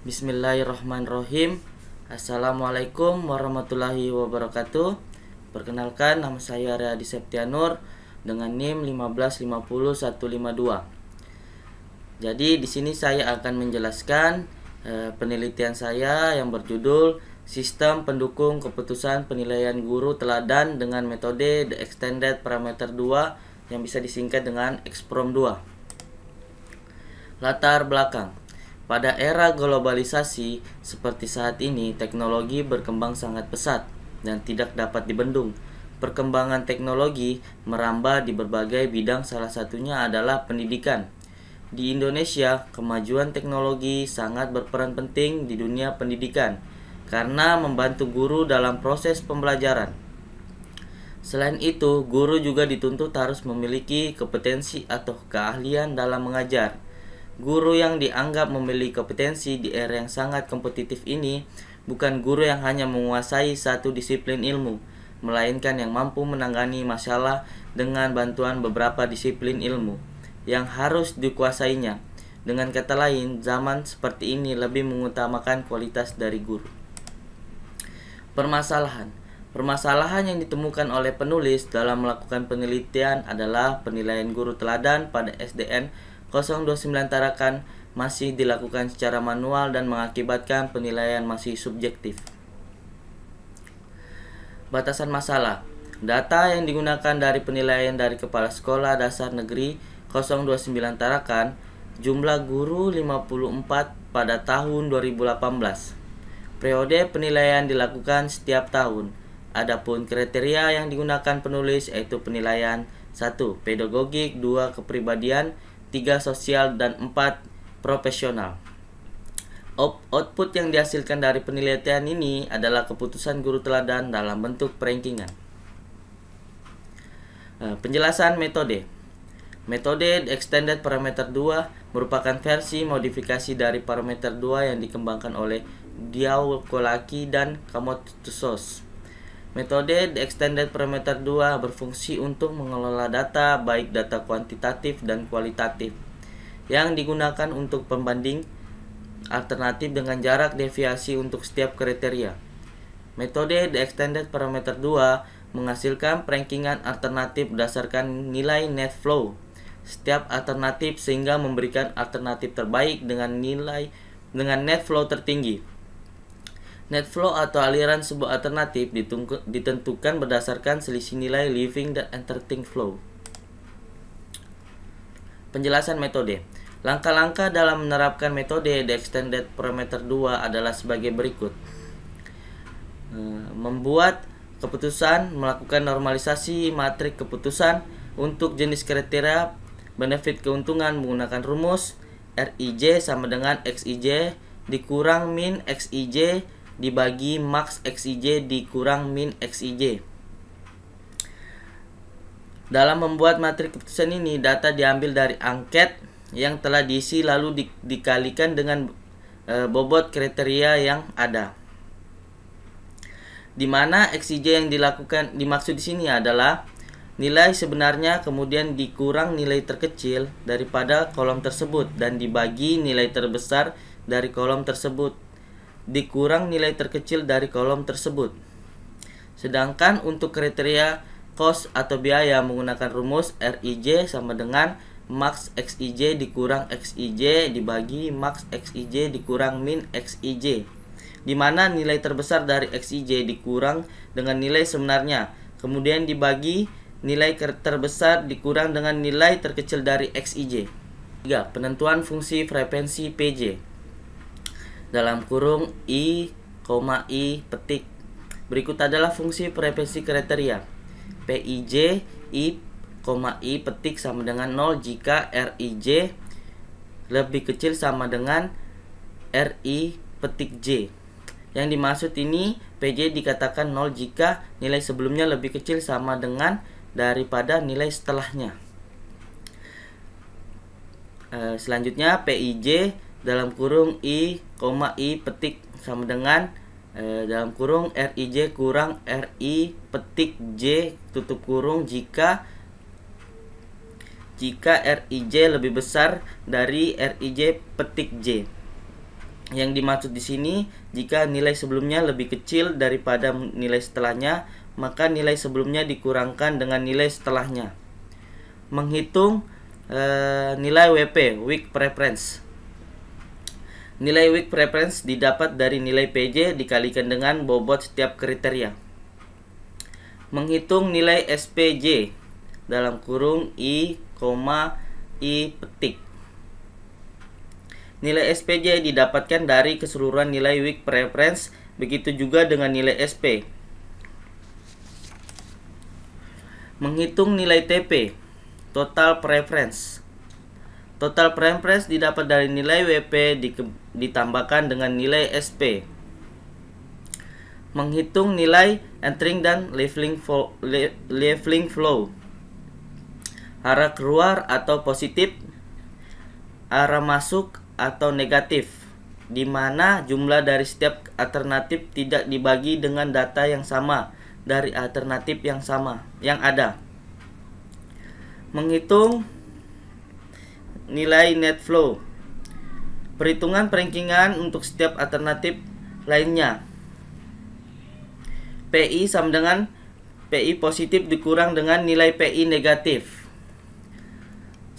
Bismillahirrahmanirrahim Assalamualaikum warahmatullahi wabarakatuh Perkenalkan nama saya Readi Septianur Dengan NIM 1550152 Jadi di sini saya akan menjelaskan eh, penelitian saya yang berjudul Sistem Pendukung Keputusan Penilaian Guru Teladan dengan metode The Extended Parameter 2 yang bisa disingkat dengan XPROM 2 Latar belakang pada era globalisasi seperti saat ini, teknologi berkembang sangat pesat dan tidak dapat dibendung. Perkembangan teknologi merambah di berbagai bidang, salah satunya adalah pendidikan. Di Indonesia, kemajuan teknologi sangat berperan penting di dunia pendidikan karena membantu guru dalam proses pembelajaran. Selain itu, guru juga dituntut harus memiliki kompetensi atau keahlian dalam mengajar. Guru yang dianggap memiliki kompetensi di era yang sangat kompetitif ini bukan guru yang hanya menguasai satu disiplin ilmu, melainkan yang mampu menangani masalah dengan bantuan beberapa disiplin ilmu yang harus dikuasainya. Dengan kata lain, zaman seperti ini lebih mengutamakan kualitas dari guru. Permasalahan Permasalahan yang ditemukan oleh penulis dalam melakukan penelitian adalah penilaian guru teladan pada SDN 029 Tarakan masih dilakukan secara manual dan mengakibatkan penilaian masih subjektif. Batasan masalah Data yang digunakan dari penilaian dari Kepala Sekolah Dasar Negeri 029 Tarakan jumlah guru 54 pada tahun 2018. Periode penilaian dilakukan setiap tahun. Adapun kriteria yang digunakan penulis yaitu penilaian 1. Pedagogik 2. Kepribadian tiga sosial dan empat profesional. Output yang dihasilkan dari penelitian ini adalah keputusan guru teladan dalam bentuk perenkingan. Eh, penjelasan metode. Metode Extended Parameter 2 merupakan versi modifikasi dari parameter 2 yang dikembangkan oleh Diaw Kolaki dan Kamotusos. Metode Extended Parameter 2 berfungsi untuk mengelola data baik data kuantitatif dan kualitatif yang digunakan untuk pembanding alternatif dengan jarak deviasi untuk setiap kriteria. Metode Extended Parameter 2 menghasilkan perankingan alternatif berdasarkan nilai net flow setiap alternatif sehingga memberikan alternatif terbaik dengan nilai dengan net flow tertinggi. Net flow atau aliran sebuah alternatif ditentukan berdasarkan selisih nilai living dan entertaining flow. Penjelasan metode. Langkah-langkah dalam menerapkan metode The Extended Parameter 2 adalah sebagai berikut. Eh, membuat keputusan, melakukan normalisasi matrik keputusan untuk jenis kriteria benefit keuntungan menggunakan rumus RIJ sama dengan XIJ dikurang min XIJ dibagi max xij dikurang min xij. Dalam membuat matriks keputusan ini, data diambil dari angket yang telah diisi lalu di, dikalikan dengan e, bobot kriteria yang ada. Di mana xij yang dilakukan dimaksud di sini adalah nilai sebenarnya kemudian dikurang nilai terkecil daripada kolom tersebut dan dibagi nilai terbesar dari kolom tersebut dikurang nilai terkecil dari kolom tersebut. Sedangkan untuk kriteria cost atau biaya menggunakan rumus Rij sama dengan max xij dikurang xij dibagi max xij dikurang min xij di mana nilai terbesar dari xij dikurang dengan nilai sebenarnya kemudian dibagi nilai terbesar dikurang dengan nilai terkecil dari xij 3. Penentuan fungsi frekuensi PJ dalam kurung I, I petik. Berikut adalah fungsi preferensi kriteria. PIJ I, I petik sama dengan 0 jika RIJ lebih kecil sama dengan RI petik J. Yang dimaksud ini PJ dikatakan 0 jika nilai sebelumnya lebih kecil sama dengan daripada nilai setelahnya. Eh, selanjutnya PIJ dalam kurung i, i petik sama dengan e, dalam kurung rij kurang ri petik j tutup kurung jika jika rij lebih besar dari rij petik j. Yang dimaksud di sini jika nilai sebelumnya lebih kecil daripada nilai setelahnya, maka nilai sebelumnya dikurangkan dengan nilai setelahnya. Menghitung e, nilai WP, weak preference. Nilai weak preference didapat dari nilai PJ dikalikan dengan bobot setiap kriteria. Menghitung nilai SPJ dalam kurung I, I petik. Nilai SPJ didapatkan dari keseluruhan nilai weak preference, begitu juga dengan nilai SP. Menghitung nilai TP, total preference. Total preference didapat dari nilai WP ditambahkan dengan nilai SP. Menghitung nilai entering dan leveling, flow, flow. Arah keluar atau positif, arah masuk atau negatif, di mana jumlah dari setiap alternatif tidak dibagi dengan data yang sama dari alternatif yang sama yang ada. Menghitung nilai net flow Perhitungan perengkingan untuk setiap alternatif lainnya. PI sama dengan PI positif dikurang dengan nilai PI negatif.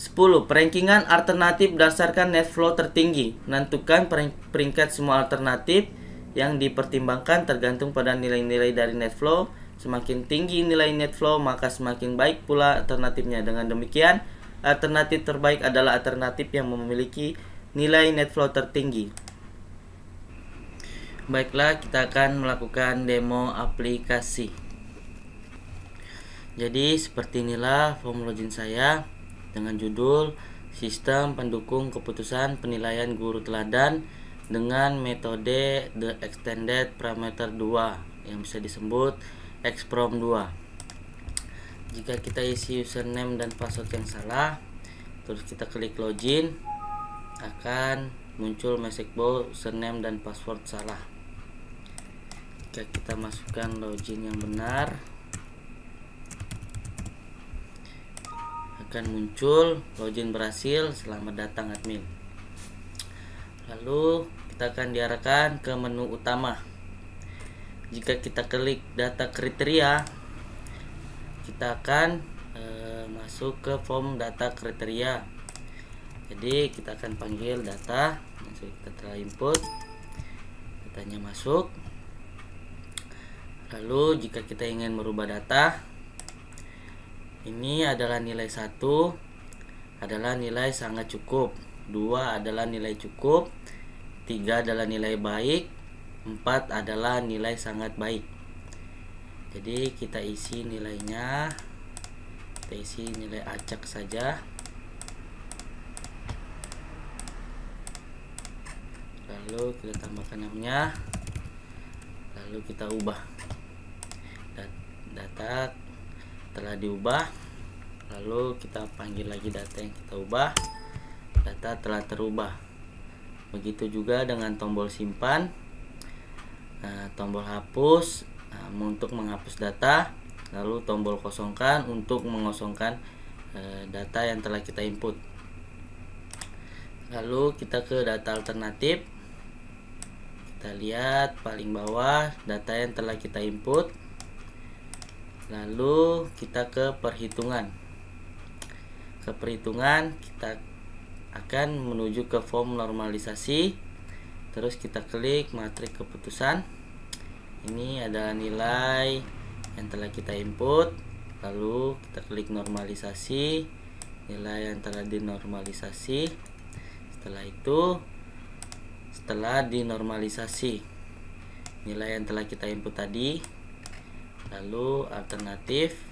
10. Perankingan alternatif berdasarkan net flow tertinggi. Menentukan peringkat semua alternatif yang dipertimbangkan tergantung pada nilai-nilai dari net flow. Semakin tinggi nilai net flow, maka semakin baik pula alternatifnya. Dengan demikian, alternatif terbaik adalah alternatif yang memiliki nilai net flow tertinggi. Baiklah, kita akan melakukan demo aplikasi. Jadi, seperti inilah form login saya dengan judul Sistem Pendukung Keputusan Penilaian Guru Teladan dengan metode The Extended Parameter 2 yang bisa disebut XPROM 2. Jika kita isi username dan password yang salah, terus kita klik login, akan muncul message box username dan password salah jika kita masukkan login yang benar akan muncul login berhasil selamat datang admin lalu kita akan diarahkan ke menu utama jika kita klik data kriteria kita akan e, masuk ke form data kriteria jadi kita akan panggil data nah, kita telah input datanya masuk lalu jika kita ingin merubah data ini adalah nilai satu adalah nilai sangat cukup dua adalah nilai cukup tiga adalah nilai baik empat adalah nilai sangat baik jadi kita isi nilainya kita isi nilai acak saja lalu kita tambahkan namanya lalu kita ubah data telah diubah lalu kita panggil lagi data yang kita ubah data telah terubah begitu juga dengan tombol simpan nah, tombol hapus nah, untuk menghapus data lalu tombol kosongkan untuk mengosongkan eh, data yang telah kita input lalu kita ke data alternatif kita lihat paling bawah data yang telah kita input lalu kita ke perhitungan ke perhitungan kita akan menuju ke form normalisasi terus kita klik matrik keputusan ini adalah nilai yang telah kita input lalu kita klik normalisasi nilai yang telah dinormalisasi setelah itu telah dinormalisasi nilai yang telah kita input tadi lalu alternatif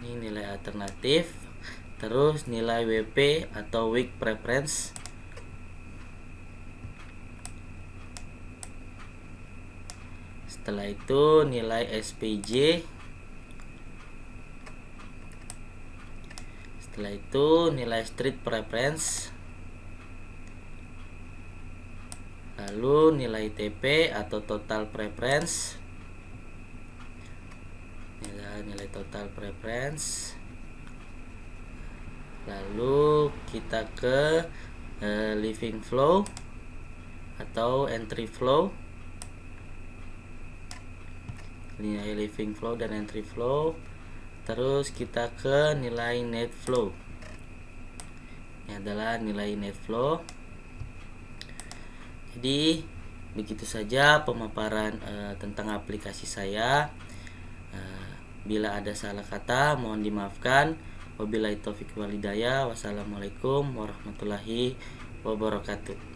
ini nilai alternatif terus nilai WP atau weak preference setelah itu nilai SPJ setelah itu nilai street preference lalu nilai TP atau total preference nilai, nilai total preference lalu kita ke uh, living flow atau entry flow nilai living flow dan entry flow terus kita ke nilai net flow ini adalah nilai net flow jadi begitu saja pemaparan uh, tentang aplikasi saya. Uh, bila ada salah kata mohon dimaafkan. Wabillahi taufik walidaya. Wassalamualaikum warahmatullahi wabarakatuh.